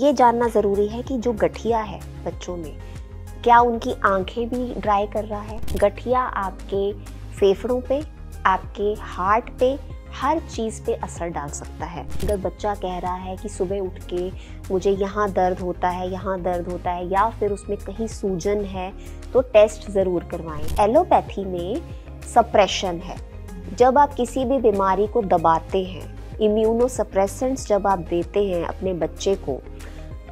ये जानना ज़रूरी है कि जो गठिया है बच्चों में क्या उनकी आंखें भी ड्राई कर रहा है गठिया आपके फेफड़ों पे आपके हार्ट पे हर चीज़ पे असर डाल सकता है अगर बच्चा कह रहा है कि सुबह उठ के मुझे यहाँ दर्द होता है यहाँ दर्द होता है या फिर उसमें कहीं सूजन है तो टेस्ट ज़रूर करवाएं एलोपैथी में सप्रेशन है जब आप किसी भी बीमारी को दबाते हैं सप्रेसेंट्स जब आप देते हैं अपने बच्चे को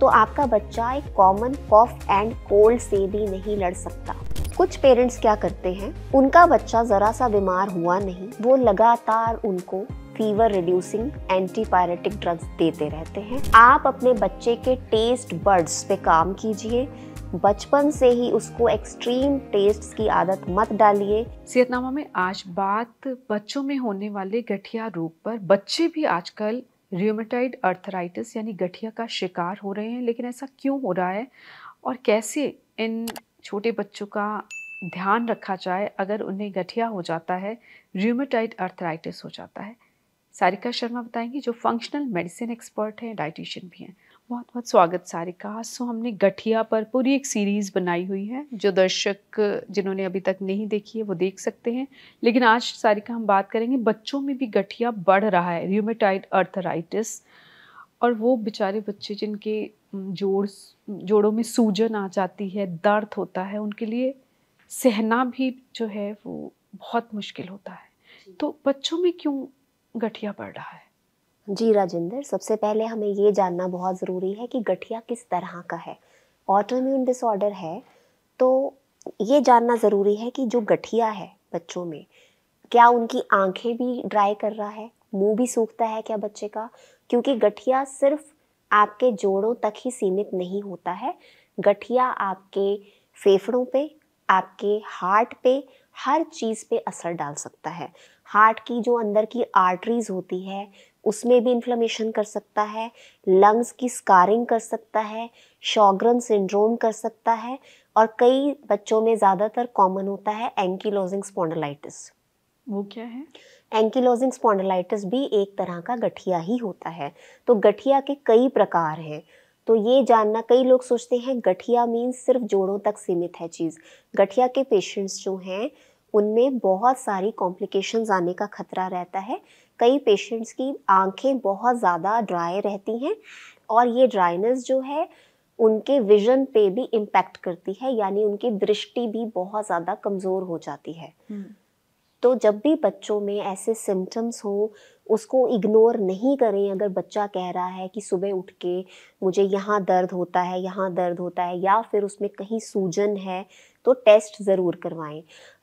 तो आपका बच्चा एक कॉमन कॉफ एंड कोल्ड से भी नहीं लड़ सकता कुछ पेरेंट्स क्या करते हैं उनका बच्चा ज़रा सा बीमार हुआ नहीं वो लगातार उनको फीवर रिड्यूसिंग एंटीपायरेटिक ड्रग्स देते रहते हैं आप अपने बच्चे के टेस्ट बर्ड्स पे काम कीजिए बचपन से ही उसको एक्सट्रीम टेस्ट की आदत मत डालिए सियतनामा में आज बात बच्चों में होने वाले गठिया रोग पर बच्चे भी आजकल रियोमेटाइड अर्थराइटिस यानी गठिया का शिकार हो रहे हैं लेकिन ऐसा क्यों हो रहा है और कैसे इन छोटे बच्चों का ध्यान रखा जाए अगर उन्हें गठिया हो जाता है रियोमेटाइड अर्थराइटिस हो जाता है सारिका शर्मा बताएंगी जो फंक्शनल मेडिसिन एक्सपर्ट हैं डाइटिशियन भी हैं बहुत बहुत स्वागत सारिका सो हमने गठिया पर पूरी एक सीरीज़ बनाई हुई है जो दर्शक जिन्होंने अभी तक नहीं देखी है वो देख सकते हैं लेकिन आज सारिका हम बात करेंगे बच्चों में भी गठिया बढ़ रहा है र्यूमेटाइड अर्थराइटिस और वो बेचारे बच्चे जिनके जोड़ जोड़ों में सूजन आ जाती है दर्द होता है उनके लिए सहना भी जो है वो बहुत मुश्किल होता है तो बच्चों में क्यों गठिया बढ़ रहा है जी राजेंद्र सबसे पहले हमें ये जानना बहुत ज़रूरी है कि गठिया किस तरह का है ऑटोम्यून डिसऑर्डर है तो ये जानना ज़रूरी है कि जो गठिया है बच्चों में क्या उनकी आंखें भी ड्राई कर रहा है मुंह भी सूखता है क्या बच्चे का क्योंकि गठिया सिर्फ आपके जोड़ों तक ही सीमित नहीं होता है गठिया आपके फेफड़ों पे आपके हार्ट पे हर चीज़ पे असर डाल सकता है हार्ट की जो अंदर की आर्टरीज होती है उसमें भी इन्फ्लेमेशन कर सकता है लंग्स की स्कारिंग कर सकता है शॉग्रन सिंड्रोम कर सकता है और कई बच्चों में ज़्यादातर कॉमन होता है एंकीलोजिंग स्पॉन्डलाइटिस वो क्या है एंकिलोजिंग स्पॉन्डलाइटिस भी एक तरह का गठिया ही होता है तो गठिया के कई प्रकार हैं तो ये जानना कई लोग सोचते हैं गठिया मीन्स सिर्फ जोड़ों तक सीमित है चीज़ गठिया के पेशेंट्स जो हैं उनमें बहुत सारी कॉम्प्लिकेशंस आने का खतरा रहता है कई पेशेंट्स की आंखें बहुत ज़्यादा ड्राई रहती हैं और ये ड्राइनेस जो है उनके विजन पे भी इम्पेक्ट करती है यानी उनकी दृष्टि भी बहुत ज़्यादा कमज़ोर हो जाती है हम्म। तो जब भी बच्चों में ऐसे सिम्टम्स हों उसको इग्नोर नहीं करें अगर बच्चा कह रहा है कि सुबह उठ के मुझे यहाँ दर्द होता है यहाँ दर्द होता है या फिर उसमें कहीं सूजन है तो टेस्ट ज़रूर करवाएं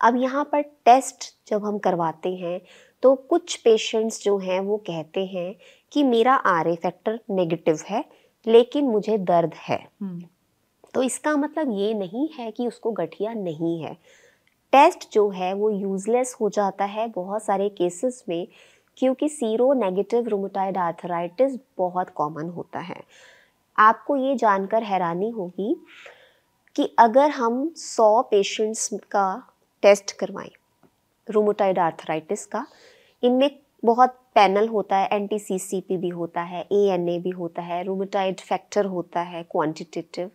अब यहाँ पर टेस्ट जब हम करवाते हैं तो कुछ पेशेंट्स जो हैं वो कहते हैं कि मेरा आर फैक्टर नेगेटिव है लेकिन मुझे दर्द है हम्म। तो इसका मतलब ये नहीं है कि उसको गठिया नहीं है टेस्ट जो है वो यूज़लेस हो जाता है बहुत सारे केसेस में क्योंकि सीरो नेगेटिव रोमोटाइड आर्थराइटिस बहुत कॉमन होता है आपको ये जानकर हैरानी होगी कि अगर हम 100 पेशेंट्स का टेस्ट करवाएं रोमोटाइड आर्थराइटिस का इनमें बहुत पैनल होता है एंटी सी भी होता है ए भी होता है रोमोटाइड फैक्टर होता है क्वांटिटेटिव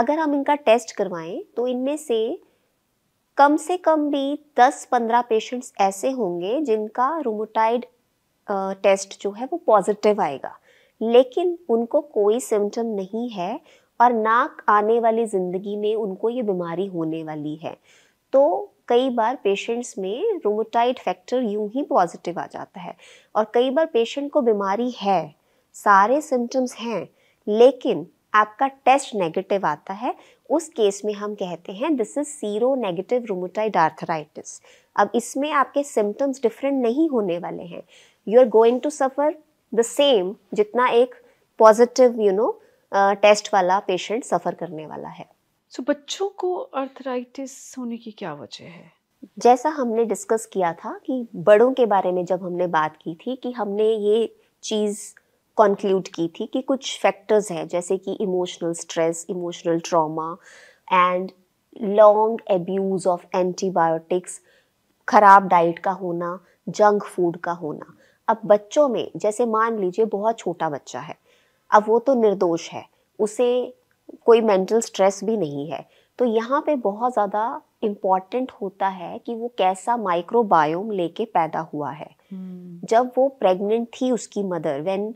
अगर हम इनका टेस्ट करवाएं तो इनमें से कम से कम भी 10-15 पेशेंट्स ऐसे होंगे जिनका रोमोटाइड टेस्ट जो है वो पॉजिटिव आएगा लेकिन उनको कोई सिम्टम नहीं है और ना आने वाली ज़िंदगी में उनको ये बीमारी होने वाली है तो कई बार पेशेंट्स में रोमोटाइड फैक्टर यूं ही पॉजिटिव आ जाता है और कई बार पेशेंट को बीमारी है सारे सिम्टम्स हैं लेकिन आपका टेस्ट नेगेटिव आता है उस केस में हम कहते हैं this is sero negative rheumatoid arthritis अब इसमें आपके सिम्टम्स डिफरेंट नहीं होने वाले हैं you are going to suffer the same जितना एक पॉजिटिव यू नो टेस्ट वाला पेशेंट सफ़र करने वाला है सो so, बच्चों को अर्थराइटिस होने की क्या वजह है जैसा हमने डिस्कस किया था कि बड़ों के बारे में जब हमने बात की थी कि हमने ये चीज़ कंक्लूड की थी कि कुछ फैक्टर्स हैं जैसे कि emotional stress emotional trauma and long abuse of antibiotics खराब डाइट का होना जंक फूड का होना अब बच्चों में जैसे मान लीजिए बहुत छोटा बच्चा है अब वो तो निर्दोष है उसे कोई मेंटल स्ट्रेस भी नहीं है तो यहाँ पे बहुत ज़्यादा इम्पॉर्टेंट होता है कि वो कैसा माइक्रोबायोम लेके पैदा हुआ है hmm. जब वो प्रेग्नेंट थी उसकी मदर व्हेन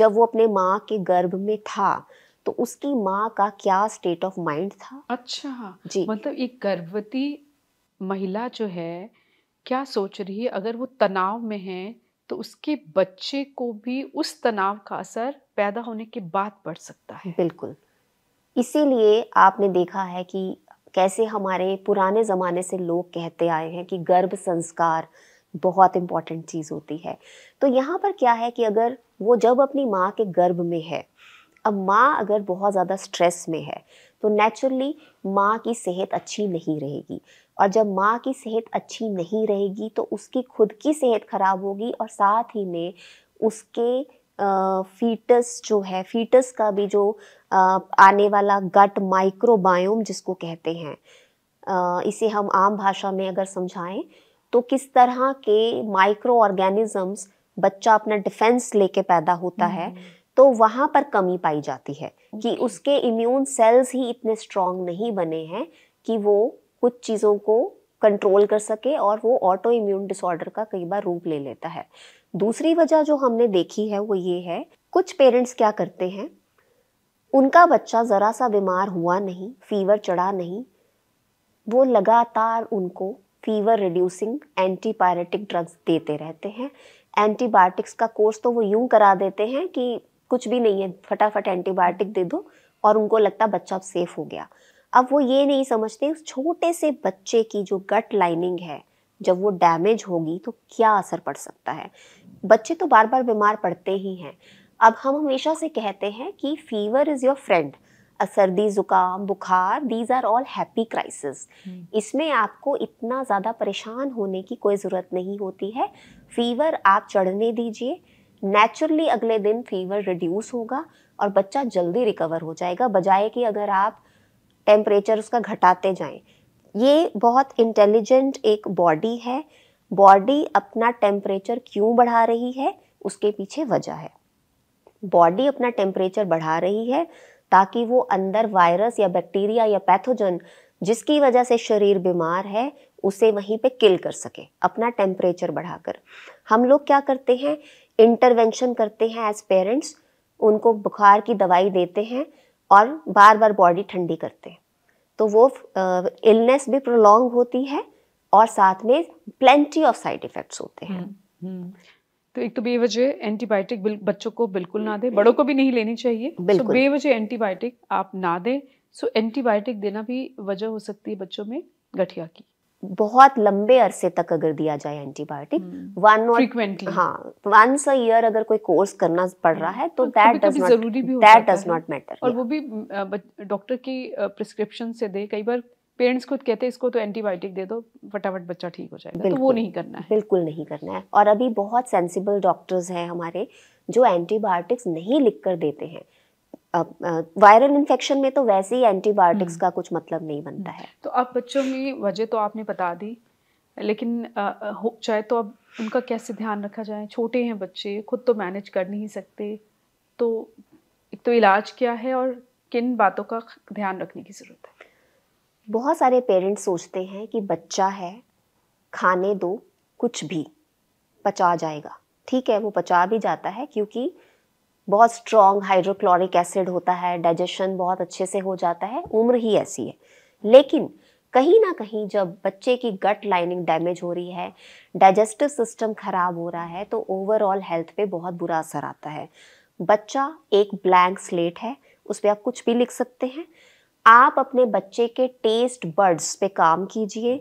जब वो अपने माँ के गर्भ में था तो उसकी माँ का क्या स्टेट ऑफ माइंड था अच्छा जी मतलब एक गर्भवती महिला जो है क्या सोच रही है अगर वो तनाव में है तो उसके बच्चे को भी उस तनाव का असर पैदा होने के बाद पड़ सकता है बिल्कुल इसीलिए आपने देखा है कि कैसे हमारे पुराने ज़माने से लोग कहते आए हैं कि गर्भ संस्कार बहुत इम्पॉर्टेंट चीज़ होती है तो यहाँ पर क्या है कि अगर वो जब अपनी माँ के गर्भ में है अब माँ अगर बहुत ज़्यादा स्ट्रेस में है तो नेचुरली माँ की सेहत अच्छी नहीं रहेगी और जब माँ की सेहत अच्छी नहीं रहेगी तो उसकी खुद की सेहत ख़राब होगी और साथ ही में उसके फीटस जो है फीटस का भी जो आने वाला गट माइक्रोबायोम जिसको कहते हैं इसे हम आम भाषा में अगर समझाएं तो किस तरह के माइक्रो ऑर्गेनिजम्स बच्चा अपना डिफेंस लेके पैदा होता है हम्म। तो वहाँ पर कमी पाई जाती है कि उसके इम्यून सेल्स ही इतने स्ट्रांग नहीं बने हैं कि वो कुछ चीज़ों को कंट्रोल कर सके और वो ऑटो इम्यून डिसऑर्डर का कई बार रूप ले लेता है दूसरी वजह जो हमने देखी है वो ये है कुछ पेरेंट्स क्या करते हैं उनका बच्चा ज़रा सा बीमार हुआ नहीं फीवर चढ़ा नहीं वो लगातार उनको फीवर रिड्यूसिंग एंटीबायोटिक ड्रग्स देते रहते हैं एंटीबायोटिक्स का कोर्स तो वो यूं करा देते हैं कि कुछ भी नहीं है फटाफट एंटीबायोटिक दे दो और उनको लगता बच्चा अब सेफ हो गया अब वो ये नहीं समझते उस छोटे से बच्चे की जो गट लाइनिंग है जब वो डैमेज होगी तो क्या असर पड़ सकता है बच्चे तो बार बार बीमार पड़ते ही हैं अब हम हमेशा से कहते हैं कि फीवर इज़ योर फ्रेंड सर्दी जुकाम बुखार these are all happy crisis इसमें आपको इतना ज़्यादा परेशान होने की कोई ज़रूरत नहीं होती है फीवर आप चढ़ने दीजिए नेचुरली अगले दिन फीवर रिड्यूस होगा और बच्चा जल्दी रिकवर हो जाएगा बजाय कि अगर आप टेम्परेचर उसका घटाते जाएं ये बहुत इंटेलिजेंट एक बॉडी है बॉडी अपना टेम्परेचर क्यों बढ़ा रही है उसके पीछे वजह है बॉडी अपना टेम्परेचर बढ़ा रही है ताकि वो अंदर वायरस या बैक्टीरिया या पैथोजन जिसकी वजह से शरीर बीमार है उसे वहीं पे किल कर सके अपना टेम्परेचर बढ़ाकर हम लोग क्या करते हैं इंटरवेंशन करते हैं एज पेरेंट्स उनको बुखार की दवाई देते हैं और बार बार बॉडी ठंडी करते हैं तो वो इलनेस भी प्रोलॉन्ग होती है और साथ में प्लेंटी ऑफ साइड इफेक्ट्स होते हैं हम्म, हम्म। तो एक तो बेवजह एंटीबायोटिक बच्चों को बिल्कुल ना दे बड़ों को भी नहीं लेनी चाहिए तो बेवजह एंटीबायोटिक आप ना दें सो एंटीबायोटिक देना भी वजह हो सकती है बच्चों में गठिया की बहुत लंबे अरसे तक अगर दिया जाए एंटीबायोटिक वन और हाँ वंस अ ईयर अगर कोई कोर्स करना पड़ रहा हम्म। है तो that does not that does not matter और वो भी डॉक्टर की प्रिस्क्रिप्शन से दे कई बार पेरेंट्स खुद कहते हैं इसको तो एंटीबायोटिक दे दो फटाफट बच्चा ठीक हो जाएगा तो वो नहीं करना है बिल्कुल नहीं करना है और अभी बहुत सेंसिबल डॉक्टर्स हैं हमारे जो एंटीबायोटिक्स नहीं लिख कर देते हैं वायरल इन्फेक्शन में तो वैसे ही एंटीबायोटिक्स हम्म। का कुछ मतलब नहीं बनता हम्म। है तो अब बच्चों में वजह तो आपने बता दी लेकिन हो चाहे तो अब उनका कैसे ध्यान रखा जाए छोटे हैं बच्चे खुद तो मैनेज कर नहीं सकते तो एक तो इलाज क्या है और किन बातों का ध्यान रखने की ज़रूरत है बहुत सारे पेरेंट्स सोचते हैं कि बच्चा है खाने दो कुछ भी पचा जाएगा ठीक है वो पचा भी जाता है क्योंकि बहुत स्ट्रॉन्ग हाइड्रोक्लोरिक एसिड होता है डाइजेशन बहुत अच्छे से हो जाता है उम्र ही ऐसी है लेकिन कहीं ना कहीं जब बच्चे की गट लाइनिंग डैमेज हो रही है डाइजेस्टिव सिस्टम खराब हो रहा है तो ओवरऑल हेल्थ पे बहुत बुरा असर आता है बच्चा एक ब्लैंक स्लेट है उस पर आप कुछ भी लिख सकते हैं आप अपने बच्चे के टेस्ट बर्ड्स पे काम कीजिए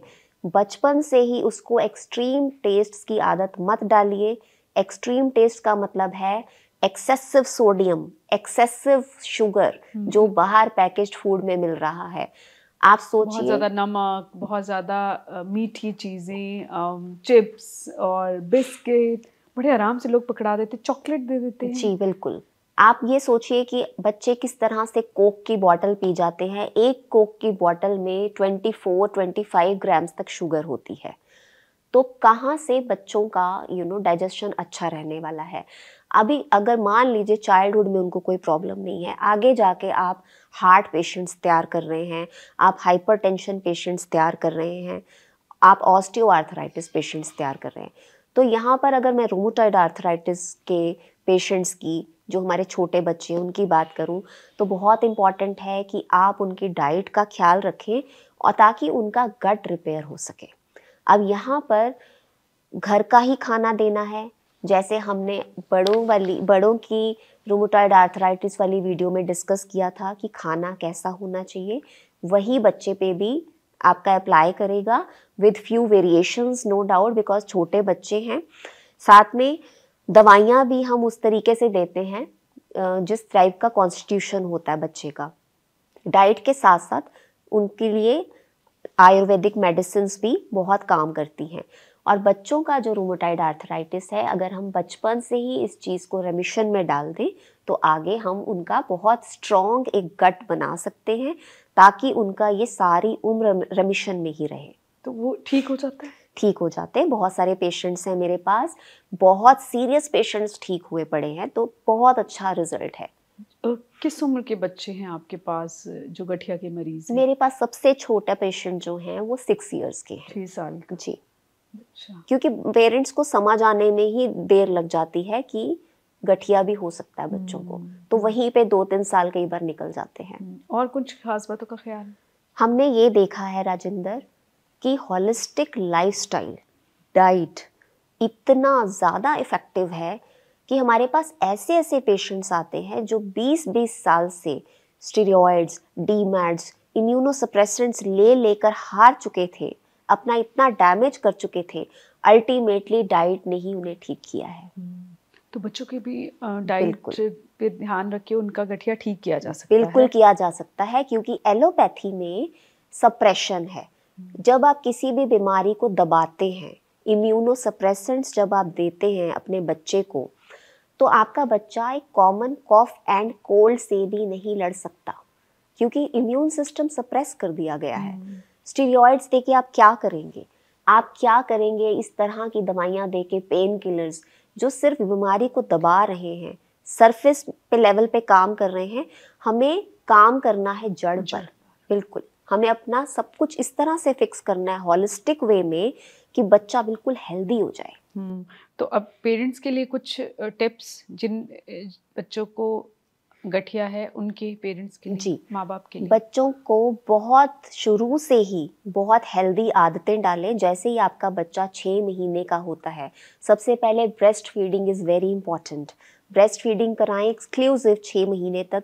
बचपन से ही उसको एक्सट्रीम टेस्ट की आदत मत डालिए एक्सट्रीम टेस्ट का मतलब है एक्सेसिव सोडियम एक्सेसिव शुगर जो बाहर पैकेज्ड फूड में मिल रहा है आप सोचिए बहुत ज़्यादा नमक बहुत ज़्यादा मीठी चीज़ें चिप्स और बिस्किट बड़े आराम से लोग पकड़ा देते चॉकलेट दे देते जी बिल्कुल आप ये सोचिए कि बच्चे किस तरह से कोक की बॉटल पी जाते हैं एक कोक की बॉटल में 24 25 ग्राम्स तक शुगर होती है तो कहाँ से बच्चों का यू नो डाइजेशन अच्छा रहने वाला है अभी अगर मान लीजिए चाइल्डहुड में उनको कोई प्रॉब्लम नहीं है आगे जाके आप हार्ट पेशेंट्स तैयार कर रहे हैं आप हाइपरटेंशन पेशेंट्स तैयार कर रहे हैं आप ऑस्टियोआर्थराइटिस पेशेंट्स तैयार कर रहे हैं तो यहाँ पर अगर मैं रोमोटाइड आर्थराइटिस के पेशेंट्स की जो हमारे छोटे बच्चे हैं उनकी बात करूं तो बहुत इम्पॉर्टेंट है कि आप उनकी डाइट का ख्याल रखें और ताकि उनका गट रिपेयर हो सके अब यहाँ पर घर का ही खाना देना है जैसे हमने बड़ों वाली बड़ों की रोमोटाइड आर्थराइटिस वाली वीडियो में डिस्कस किया था कि खाना कैसा होना चाहिए वही बच्चे पे भी आपका अप्लाई करेगा with few variations no doubt because छोटे बच्चे हैं साथ में दवाइयाँ भी हम उस तरीके से देते हैं जिस टाइप का कॉन्स्टिट्यूशन होता है बच्चे का डाइट के साथ साथ उनके लिए आयुर्वेदिक मेडिसिन भी बहुत काम करती हैं और बच्चों का जो रूमोटाइड आर्थराइटिस है अगर हम बचपन से ही इस चीज़ को रेमिशन में डाल दें तो आगे हम उनका बहुत स्ट्रॉन्ग एक गट बना सकते हैं ताकि उनका ये सारी उम्र रेमिशन में ही रहे तो वो ठीक हो जाता है ठीक हो जाते हैं बहुत सारे पेशेंट्स हैं मेरे पास बहुत सीरियस पेशेंट्स ठीक हुए पड़े हैं तो बहुत अच्छा रिजल्ट है किस उम्र के बच्चे हैं आपके पास जो गठिया के मरीज हैं? मेरे पास सबसे छोटा पेशेंट जो है वो सिक्स इयर्स के हैं छह साल का जी अच्छा। क्योंकि पेरेंट्स को समझ आने में ही देर लग जाती है कि गठिया भी हो सकता है बच्चों को हम्म, तो हम्म। वहीं पे दो तीन साल कई बार निकल जाते हैं हम्म, और कुछ खास बातों का ख्याल हमने ये देखा है राजेंद्र कि हॉलिस्टिक लाइफस्टाइल डाइट इतना ज़्यादा इफ़ेक्टिव है कि हमारे पास ऐसे ऐसे पेशेंट्स आते हैं जो 20-20 साल से स्टीरियॉइड्स डीमैड्स इम्यूनोसप्रेसेंट्स ले लेकर हार चुके थे अपना इतना डैमेज कर चुके थे अल्टीमेटली डाइट ने ही उन्हें ठीक किया है हम्म, तो बच्चों की भी डाइट पे ध्यान रख के उनका गठिया ठीक किया जा सकता बिल्कुल है बिल्कुल किया जा सकता है क्योंकि एलोपैथी में सप्रेशन है जब आप किसी भी बीमारी को दबाते हैं इम्यूनो सप्रेसेंट्स जब आप देते हैं अपने बच्चे को तो आपका बच्चा एक कॉमन कॉफ एंड कोल्ड से भी नहीं लड़ सकता क्योंकि इम्यून सिस्टम सप्रेस कर दिया गया है स्टीरियॉइड्स दे के आप क्या करेंगे आप क्या करेंगे इस तरह की दवाइयाँ दे के पेन किलर्स जो सिर्फ बीमारी को दबा रहे हैं सरफेस पे लेवल पे काम कर रहे हैं हमें काम करना है जड़ पर बिल्कुल हमें अपना सब कुछ इस तरह से फिक्स करना है हॉलिस्टिक वे में कि बच्चा बिल्कुल हेल्दी हो जाए हम्म, तो अब पेरेंट्स के लिए कुछ टिप्स जिन बच्चों को गठिया है उनके पेरेंट्स के लिए, जी माँ बाप के लिए बच्चों को बहुत शुरू से ही बहुत हेल्दी आदतें डालें जैसे ही आपका बच्चा छः महीने का होता है सबसे पहले breast feeding is very important breast feeding कराएं एक्सक्लूसिव छः महीने तक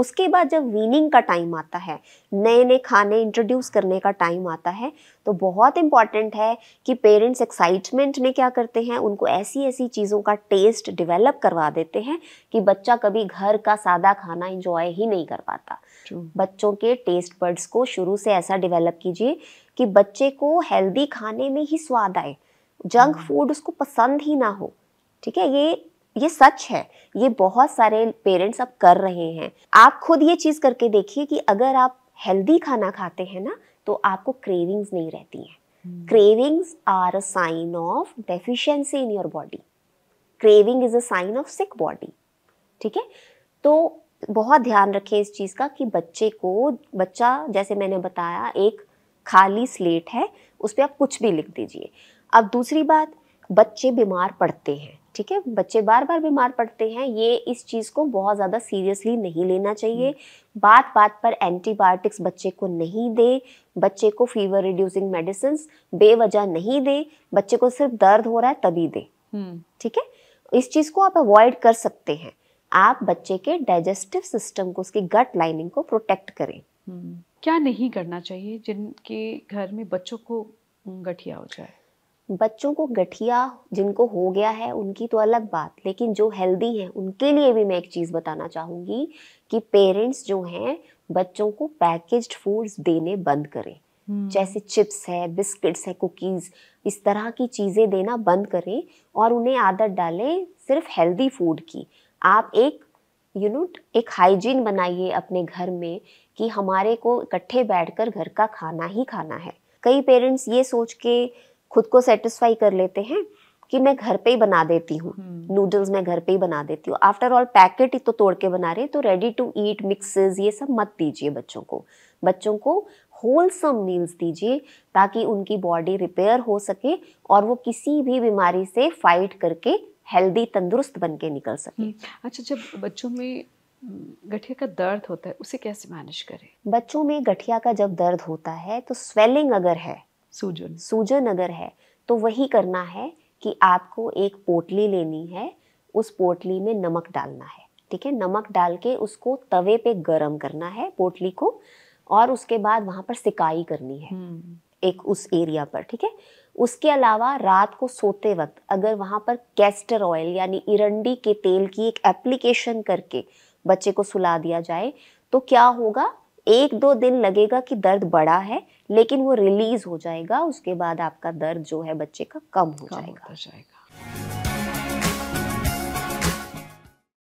उसके बाद जब वीनिंग का टाइम आता है नए नए खाने इंट्रोड्यूस करने का टाइम आता है तो बहुत इंपॉर्टेंट है कि पेरेंट्स एक्साइटमेंट में क्या करते हैं उनको ऐसी ऐसी चीज़ों का टेस्ट डेवलप करवा देते हैं कि बच्चा कभी घर का सादा खाना इंजॉय ही नहीं कर पाता बच्चों के टेस्ट बर्ड्स को शुरू से ऐसा डिवेलप कीजिए कि बच्चे को हेल्दी खाने में ही स्वाद आए जंक फूड हाँ। उसको पसंद ही ना हो ठीक है ये ये सच है ये बहुत सारे पेरेंट्स अब कर रहे हैं आप खुद ये चीज़ करके देखिए कि अगर आप हेल्दी खाना खाते हैं ना तो आपको क्रेविंग्स नहीं रहती हैं cravings are a sign of deficiency in your body craving is a sign of sick body ठीक है तो बहुत ध्यान रखें इस चीज़ का कि बच्चे को बच्चा जैसे मैंने बताया एक खाली स्लेट है उस पर आप कुछ भी लिख दीजिए अब दूसरी बात बच्चे बीमार पड़ते हैं ठीक है बच्चे बार बार बीमार पड़ते हैं ये इस चीज़ को बहुत ज़्यादा सीरियसली नहीं लेना चाहिए हम्म। बात बात पर एंटीबायोटिक्स बच्चे को नहीं दे बच्चे को फीवर रिड्यूसिंग मेडिसिन बेवजह नहीं दे बच्चे को सिर्फ दर्द हो रहा है तभी दे हम्म। ठीक है इस चीज़ को आप अवॉइड कर सकते हैं आप बच्चे के डाइजेस्टिव सिस्टम को उसकी गट लाइनिंग को प्रोटेक्ट करें हम्म। क्या नहीं करना चाहिए जिनके घर में बच्चों को गठिया हो जाए बच्चों को गठिया जिनको हो गया है उनकी तो अलग बात लेकिन जो हेल्दी हैं उनके लिए भी मैं एक चीज़ बताना चाहूँगी कि पेरेंट्स जो हैं बच्चों को पैकेज्ड फूड्स देने बंद करें हम्म। जैसे चिप्स है बिस्किट्स है कुकीज़ इस तरह की चीज़ें देना बंद करें और उन्हें आदत डालें सिर्फ हेल्दी फूड की आप एक यू you नो know, एक हाइजीन बनाइए अपने घर में कि हमारे को इकट्ठे बैठकर घर का खाना ही खाना है कई पेरेंट्स ये सोच के खुद को सेटिस्फाई कर लेते हैं कि मैं घर पे ही बना देती हूँ नूडल्स हम्म। मैं घर पे ही बना देती हूँ आफ्टर ऑल पैकेट ही तो तोड़ के बना रहे तो रेडी टू ईट मिक्सेस ये सब मत दीजिए बच्चों को बच्चों को होलसम मील्स दीजिए ताकि उनकी बॉडी रिपेयर हो सके और वो किसी भी बीमारी से फाइट करके हेल्दी तंदुरुस्त बन के निकल सके हम्म। अच्छा जब बच्चों में गठिया का दर्द होता है उसे कैसे मैनेज करें बच्चों में गठिया का जब दर्द होता है तो स्वेलिंग अगर है सूजन सूजन अगर है तो वही करना है कि आपको एक पोटली लेनी है उस पोटली में नमक डालना है ठीक है नमक डाल के उसको तवे पे गरम करना है पोटली को और उसके बाद वहां पर सिकाई करनी है हम्म। एक उस एरिया पर ठीक है उसके अलावा रात को सोते वक्त अगर वहां पर कैस्टर ऑयल यानी इरंडी के तेल की एक एप्लीकेशन करके बच्चे को सुला दिया जाए तो क्या होगा एक दो दिन लगेगा कि दर्द बड़ा है लेकिन वो रिलीज हो जाएगा उसके बाद आपका दर्द जो है बच्चे का कम हो कम जाएगा, जाएगा।